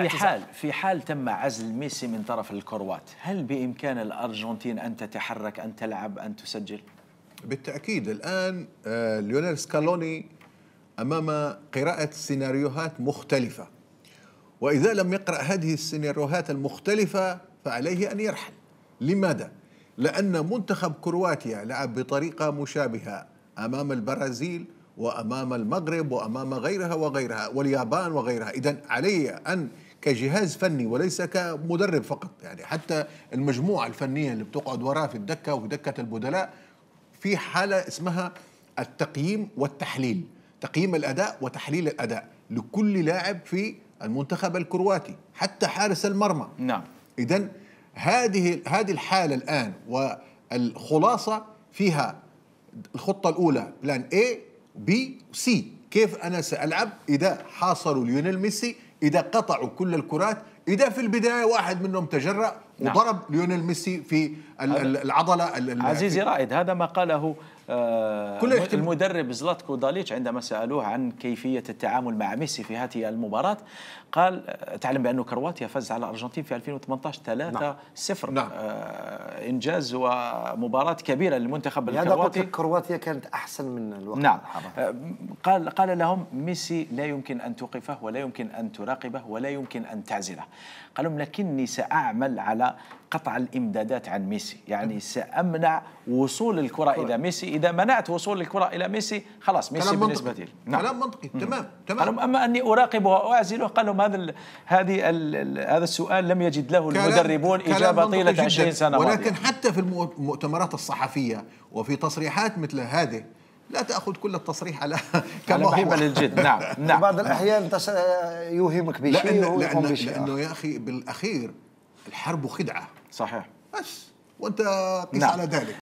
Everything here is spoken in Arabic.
في حال في حال تم عزل ميسي من طرف الكروات هل بامكان الارجنتين ان تتحرك ان تلعب ان تسجل بالتاكيد الان آه، ليونيل سكالوني امام قراءه سيناريوهات مختلفه واذا لم يقرا هذه السيناريوهات المختلفه فعليه ان يرحل لماذا لان منتخب كرواتيا لعب بطريقه مشابهه امام البرازيل وامام المغرب وامام غيرها وغيرها واليابان وغيرها اذا علي ان كجهاز فني وليس كمدرب فقط يعني حتى المجموعة الفنية اللي بتقعد وراه في الدكة وفي دكة البدلاء في حالة اسمها التقييم والتحليل تقييم الأداء وتحليل الأداء لكل لاعب في المنتخب الكرواتي حتى حارس المرمى نعم إذا هذه هذه الحالة الآن والخلاصة فيها الخطة الأولى بلان A B C كيف أنا سألعب إذا حاصروا ليونيل ميسي إذا قطعوا كل الكرات إذا في البداية واحد منهم تجرأ نعم. وضرب ليونيل ميسي في العضلة عزيزي رائد هذا ما قاله آه، كل المدرب زلاتكو داليتش عندما سألوه عن كيفية التعامل مع ميسي في هذه المباراة قال آه، تعلم بأنه كرواتيا فاز على الأرجنتين في 2018 3 نعم. 0 نعم. آه، انجاز ومباراه كبيره للمنتخب يعني الكرواتي يعني كرواتيا كانت احسن من الوقت نعم أه، قال قال لهم ميسي لا يمكن ان توقفه ولا يمكن ان تراقبه ولا يمكن ان تعزله قال لهم لكني ساعمل على قطع الامدادات عن ميسي يعني نعم. سامنع وصول الكره الى ميسي اذا منعت وصول الكره الى ميسي خلاص ميسي بالنسبه لي نعم. كلام منطقي تمام تمام اما اني اراقبه واعزله قال لهم هذا هذه هذا السؤال لم يجد له المدربون اجابه طيله 20 سنه ولكن ماضية. حتى في المؤتمرات الصحفيه وفي تصريحات مثل هذه لا تاخذ كل التصريح على كما هو للجد نعم نعم بعض الاحيان يوهمك بشيء لا لأن لأن لانه يا اخي بالاخير الحرب خدعه صحيح بس وانت قس نعم. على ذلك